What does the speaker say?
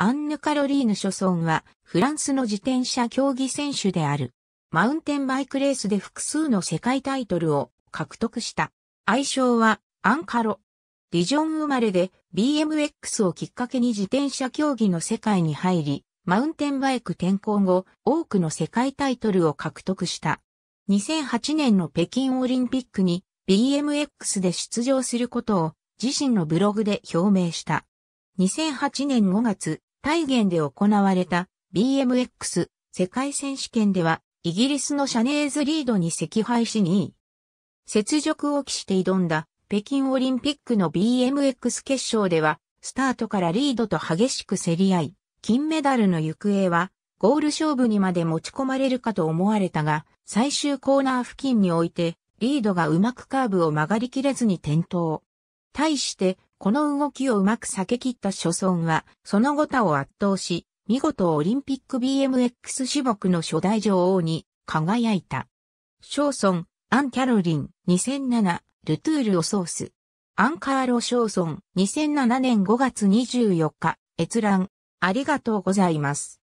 アンヌ・カロリーヌ・ショソンは、フランスの自転車競技選手である。マウンテンバイクレースで複数の世界タイトルを獲得した。愛称は、アンカロ。ディジョン生まれで BMX をきっかけに自転車競技の世界に入り、マウンテンバイク転向後、多くの世界タイトルを獲得した。2008年の北京オリンピックに BMX で出場することを自身のブログで表明した。2008年5月、体現で行われた BMX 世界選手権ではイギリスのシャネーズリードに惜敗し2位。雪辱を期して挑んだ北京オリンピックの BMX 決勝ではスタートからリードと激しく競り合い、金メダルの行方はゴール勝負にまで持ち込まれるかと思われたが、最終コーナー付近において、リードがうまくカーブを曲がりきれずに転倒。対して、この動きをうまく避け切った初村は、その後他を圧倒し、見事オリンピック BMX 種目の初代女王に輝いた。ショーソン、アン・キャロリン、2007、ルトゥール・オソース。アンカーロ・ショーソン、2007年5月24日、閲覧、ありがとうございます。